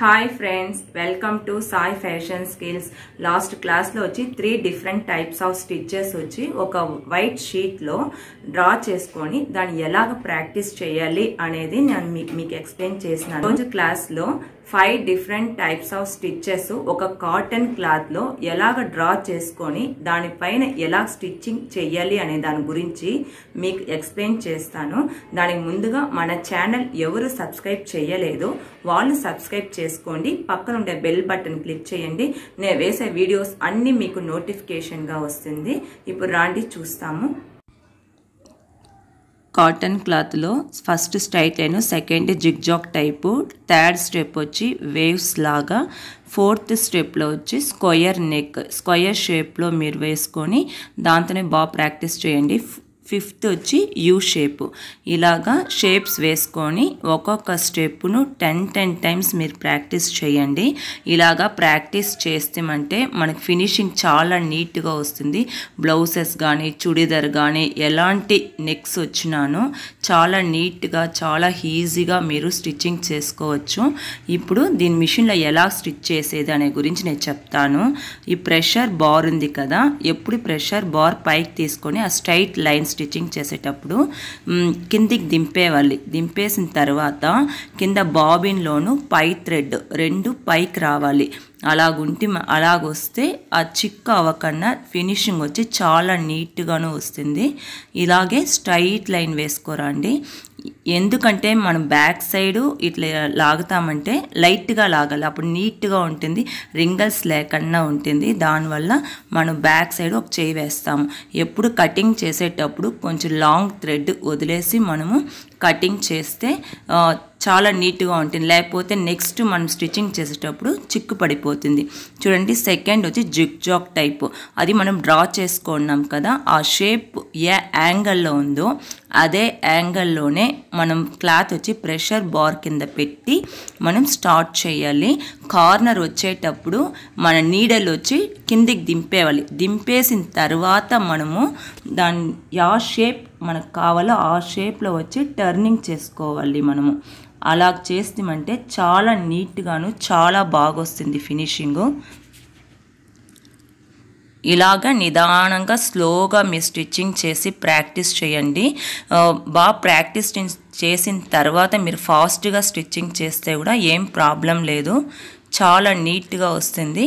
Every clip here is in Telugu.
hi friends welcome to Sai fashion skills last క్లాస్లో వచ్చి three different types of stitches వచ్చి ఒక వైట్ షీట్లో డ్రా చేసుకొని దాన్ని ఎలాగ ప్రాక్టీస్ చేయాలి అనేది నేను మీకు ఎక్స్ప్లెయిన్ చేసిన రోజు క్లాస్లో five different types of stitches ఒక కాటన్ క్లాత్లో ఎలాగ డ్రా చేసుకొని దానిపైన ఎలా స్టిచ్చింగ్ చేయాలి అనే దాని గురించి మీకు ఎక్స్ప్లెయిన్ చేస్తాను దానికి ముందుగా మన ఛానల్ ఎవరు సబ్స్క్రైబ్ చేయలేదు వాళ్ళు సబ్స్క్రైబ్ చేసుకోండి పక్కన ఉండే బెల్ బటన్ క్లిక్ చేయండి నేను వేసే వీడియోస్ అన్నీ మీకు నోటిఫికేషన్గా వస్తుంది ఇప్పుడు రాండి చూస్తాము కాటన్ క్లాత్లో first straight line second zigzag type third step వచ్చి వేవ్స్ లాగా ఫోర్త్ స్టెప్లో వచ్చి స్క్వయర్ నెక్ స్క్వయర్ షేప్లో మీరు వేసుకొని దాంతోనే బాగా ప్రాక్టీస్ చేయండి ఫిఫ్త్ వచ్చి యూ షేప్ ఇలాగా షేప్స్ వేసుకొని ఒక్కొక్క స్టెప్ను టెన్ టెన్ టైమ్స్ మీరు ప్రాక్టీస్ చేయండి ఇలాగా ప్రాక్టీస్ చేస్తామంటే మనకు ఫినిషింగ్ చాలా నీట్గా వస్తుంది బ్లౌజెస్ కానీ చుడీదర్ కానీ ఎలాంటి నెక్స్ వచ్చినాను చాలా నీట్గా చాలా ఈజీగా మీరు స్టిచ్చింగ్ చేసుకోవచ్చు ఇప్పుడు దీని మిషన్లో ఎలా స్టిచ్ చేసేది అనే గురించి నేను చెప్తాను ఈ ప్రెషర్ బార్ ఉంది కదా ఎప్పుడు ప్రెషర్ బార్ పైకి తీసుకొని ఆ స్ట్రైట్ లైన్స్ స్టిచ్చింగ్ చేసేటప్పుడు కిందికి దింపేవాలి దింపేసిన తర్వాత కింద బాబిన్లోను పై థ్రెడ్ రెండు పైకి రావాలి అలాగుంటే అలాగొస్తే ఆ చిక్కు అవ్వకుండా ఫినిషింగ్ వచ్చి చాలా నీట్గాను వస్తుంది ఇలాగే స్ట్రైట్ లైన్ వేసుకోరండి ఎందుకంటే మనం బ్యాక్ సైడు ఇట్లా లాగుతామంటే లైట్గా లాగాలి అప్పుడు నీట్గా ఉంటుంది రింగల్స్ లేకుండా ఉంటుంది దానివల్ల మనం బ్యాక్ సైడ్ ఒక చేయి వేస్తాము ఎప్పుడు కటింగ్ చేసేటప్పుడు కొంచెం లాంగ్ థ్రెడ్ వదిలేసి మనము కటింగ్ చేస్తే చాలా నీట్గా ఉంటుంది లేకపోతే నెక్స్ట్ మనం స్టిచ్చింగ్ చేసేటప్పుడు చిక్కు పడిపోతుంది చూడండి సెకండ్ వచ్చి జిగ్ జాక్ టైప్ అది మనం డ్రా చేసుకున్నాం కదా ఆ షేప్ ఏ యాంగిల్లో ఉందో అదే యాంగిల్లోనే మనం క్లాత్ వచ్చి ప్రెషర్ బార్ కింద పెట్టి మనం స్టార్ట్ చేయాలి కార్నర్ వచ్చేటప్పుడు మన నీడలు వచ్చి కిందికి దింపేవాలి దింపేసిన తర్వాత మనము దాని ఆ షేప్ మనకు కావాలో ఆ షేప్లో వచ్చి టర్నింగ్ చేసుకోవాలి మనము అలా చేస్తామంటే చాలా నీట్గాను చాలా బాగొస్తుంది ఫినిషింగు ఇలాగ నిదానంగా స్లోగా మీ స్టిచ్చింగ్ చేసి ప్రాక్టీస్ చేయండి బాగా ప్రాక్టీస్ చేసిన తర్వాత మీరు ఫాస్ట్గా స్టిచ్చింగ్ చేస్తే కూడా ఏం ప్రాబ్లం లేదు చాలా నీట్గా వస్తుంది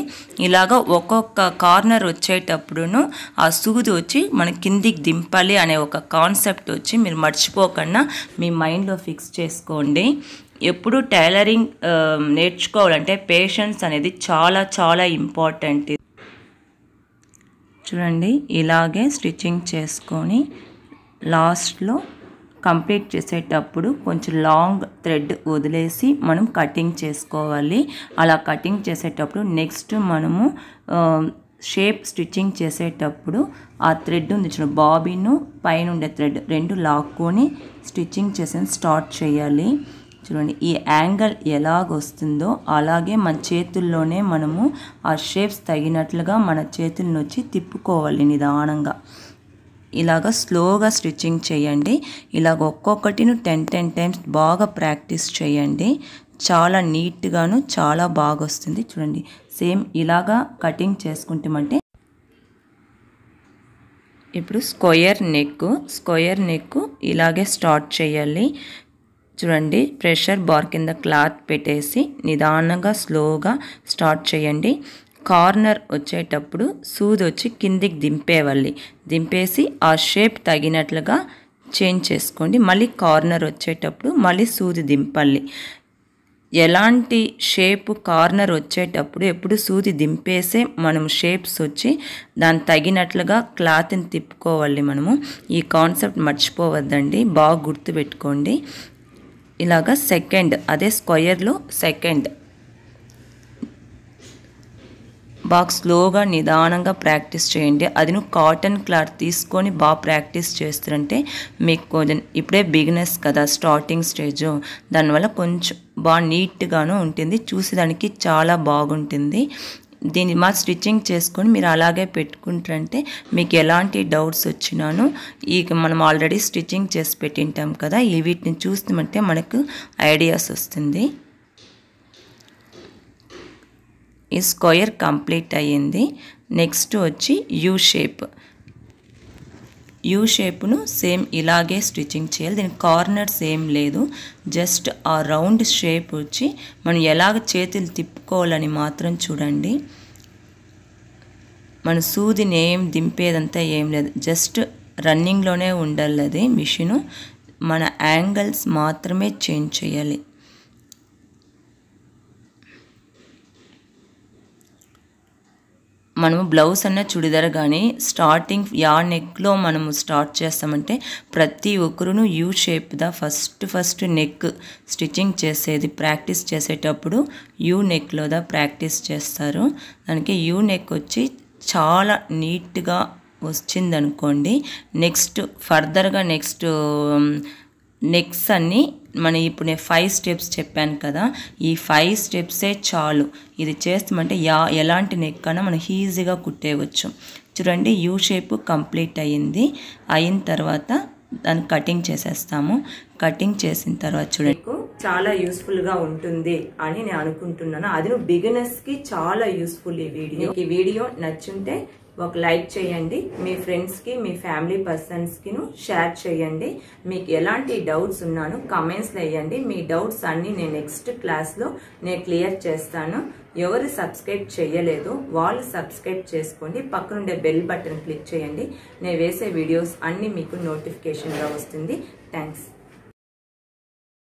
ఇలాగ ఒక్కొక్క కార్నర్ వచ్చేటప్పుడును ఆ సూది వచ్చి మన కిందికి దింపాలి అనే ఒక కాన్సెప్ట్ వచ్చి మీరు మర్చిపోకుండా మీ మైండ్లో ఫిక్స్ చేసుకోండి ఎప్పుడు టైలరింగ్ నేర్చుకోవాలంటే పేషెన్స్ అనేది చాలా చాలా ఇంపార్టెంట్ చూడండి ఇలాగే స్టిచ్చింగ్ చేసుకొని లాస్ట్లో కంప్లీట్ చేసేటప్పుడు కొంచెం లాంగ్ థ్రెడ్ వదిలేసి మనం కటింగ్ చేసుకోవాలి అలా కటింగ్ చేసేటప్పుడు నెక్స్ట్ మనము షేప్ స్టిచ్చింగ్ చేసేటప్పుడు ఆ థ్రెడ్ ఉంది బాబీను పైన ఉండే థ్రెడ్ రెండు లాక్కొని స్టిచ్చింగ్ చేసిన స్టార్ట్ చేయాలి చూడండి ఈ యాంగిల్ ఎలాగొస్తుందో అలాగే మన చేతుల్లోనే మనము ఆ షేప్స్ తగినట్లుగా మన చేతులను వచ్చి తిప్పుకోవాలి నిదానంగా ఇలాగ స్లోగా స్టిచ్చింగ్ చేయండి ఇలాగ ఒక్కొక్కటిను టెన్ టెన్ టైమ్స్ బాగా ప్రాక్టీస్ చేయండి చాలా నీట్గాను చాలా బాగా వస్తుంది చూడండి సేమ్ ఇలాగా కటింగ్ చేసుకుంటామంటే ఇప్పుడు స్క్వయర్ నెక్ స్క్వయర్ నెక్ ఇలాగే స్టార్ట్ చేయాలి చూడండి ప్రెషర్ బార్ కింద క్లాత్ పెట్టేసి నిదానంగా స్లోగా స్టార్ట్ చేయండి కార్నర్ వచ్చేటప్పుడు సూది వచ్చి కిందికి దింపేవాలి దింపేసి ఆ షేప్ తగినట్లుగా చేంజ్ చేసుకోండి మళ్ళీ కార్నర్ వచ్చేటప్పుడు మళ్ళీ సూది దింపాలి ఎలాంటి షేప్ కార్నర్ వచ్చేటప్పుడు ఎప్పుడు సూది దింపేసే మనం షేప్స్ వచ్చి దాని తగినట్లుగా క్లాత్ని తిప్పుకోవాలి మనము ఈ కాన్సెప్ట్ మర్చిపోవద్దండి బాగా గుర్తుపెట్టుకోండి ఇలాగా సెకండ్ అదే స్క్వయర్లో సెకండ్ బాగా స్లోగా నిదానంగా ప్రాక్టీస్ చేయండి అది నువ్వు కాటన్ క్లాత్ తీసుకొని బాగా ప్రాక్టీస్ చేస్తారంటే మీకు కొంచెం ఇప్పుడే బిగినెస్ కదా స్టార్టింగ్ స్టేజ్ దానివల్ల కొంచెం బాగా నీట్గాను ఉంటుంది చూసేదానికి చాలా బాగుంటుంది దీన్ని మా స్టిచ్చింగ్ చేసుకొని మీరు అలాగే పెట్టుకుంటారంటే మీకు ఎలాంటి డౌట్స్ వచ్చినాను ఈ మనం ఆల్రెడీ స్టిచ్చింగ్ చేసి పెట్టింటాం కదా ఈ వీటిని చూస్తామంటే మనకు ఐడియాస్ వస్తుంది ఈ స్క్వేర్ కంప్లీట్ అయ్యింది నెక్స్ట్ వచ్చి యూ షేప్ యూ షేప్ను సేమ్ ఇలాగే స్టిచ్చింగ్ చేయాలి దీని కార్నర్స్ ఏం లేదు జస్ట్ ఆ రౌండ్ షేప్ వచ్చి మనం ఎలాగ చేతులు తిప్పుకోవాలని మాత్రం చూడండి మన సూదిని ఏం దింపేదంతా ఏం లేదు జస్ట్ రన్నింగ్లోనే ఉండాలి అది మిషను మన యాంగిల్స్ మాత్రమే చేంజ్ చేయాలి మనము బ్లౌజ్ అన్న చుడిదార్ కానీ స్టార్టింగ్ యా నెక్లో మనము స్టార్ట్ చేస్తామంటే ప్రతి ఒక్కరూ యూ షేప్దా ఫస్ట్ ఫస్ట్ నెక్ స్టిచ్చింగ్ చేసేది ప్రాక్టీస్ చేసేటప్పుడు యూ నెక్లోదా ప్రాక్టీస్ చేస్తారు దానికి యూ నెక్ వచ్చి చాలా నీట్గా వచ్చిందనుకోండి నెక్స్ట్ ఫర్దర్గా నెక్స్ట్ నెక్స్ అన్నీ మన ఇప్పుడు నేను ఫైవ్ స్టెప్స్ చెప్పాను కదా ఈ ఫైవ్ స్టెప్సే చాలు ఇది చేస్తామంటే యా ఎలాంటి నెక్ మనం ఈజీగా కుట్టేయవచ్చు చూడండి యూ షేప్ కంప్లీట్ అయ్యింది అయిన తర్వాత దాన్ని కటింగ్ చేసేస్తాము కటింగ్ చేసిన తర్వాత చూడండి చాలా యూస్ఫుల్గా ఉంటుంది అని నేను అనుకుంటున్నాను అది బిగినర్స్కి చాలా యూస్ఫుల్ ఈ వీడియో ఈ వీడియో నచ్చుంటే ఒక లైక్ చేయండి మీ ఫ్రెండ్స్కి మీ ఫ్యామిలీ పర్సన్స్కిను షేర్ చేయండి మీకు ఎలాంటి డౌట్స్ ఉన్నాను కమెంట్స్లో వేయండి మీ డౌట్స్ అన్నీ నేను నెక్స్ట్ క్లాస్లో నేను క్లియర్ చేస్తాను ఎవరు సబ్స్క్రైబ్ చేయలేదు వాళ్ళు సబ్స్క్రైబ్ చేసుకోండి పక్కనుండే బెల్ బటన్ క్లిక్ చేయండి నేను వేసే వీడియోస్ అన్నీ మీకు నోటిఫికేషన్గా వస్తుంది థ్యాంక్స్